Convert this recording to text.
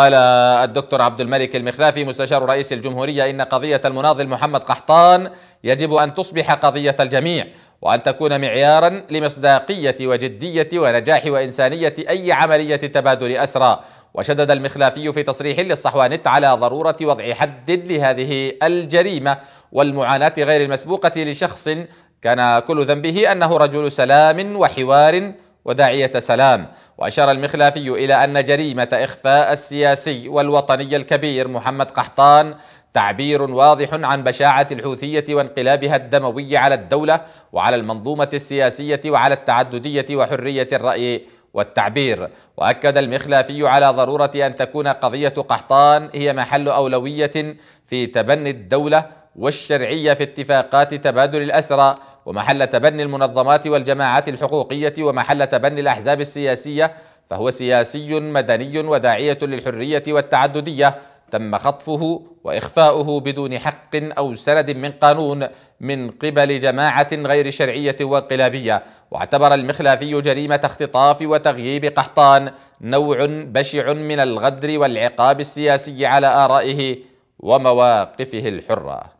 قال الدكتور عبد الملك المخلافي مستشار رئيس الجمهورية إن قضية المناضل محمد قحطان يجب أن تصبح قضية الجميع وأن تكون معيارا لمصداقية وجدية ونجاح وإنسانية أي عملية تبادل أسرى وشدد المخلافي في تصريح للصحوانت على ضرورة وضع حد لهذه الجريمة والمعاناة غير المسبوقة لشخص كان كل ذنبه أنه رجل سلام وحوار وداعية سلام وأشار المخلافي إلى أن جريمة إخفاء السياسي والوطني الكبير محمد قحطان تعبير واضح عن بشاعة الحوثية وانقلابها الدموي على الدولة وعلى المنظومة السياسية وعلى التعددية وحرية الرأي والتعبير وأكد المخلافي على ضرورة أن تكون قضية قحطان هي محل أولوية في تبني الدولة والشرعية في اتفاقات تبادل الأسرى ومحل تبني المنظمات والجماعات الحقوقية ومحل تبني الأحزاب السياسية فهو سياسي مدني وداعية للحرية والتعددية تم خطفه وإخفاؤه بدون حق أو سند من قانون من قبل جماعة غير شرعية وانقلابية واعتبر المخلافي جريمة اختطاف وتغييب قحطان نوع بشع من الغدر والعقاب السياسي على آرائه ومواقفه الحرة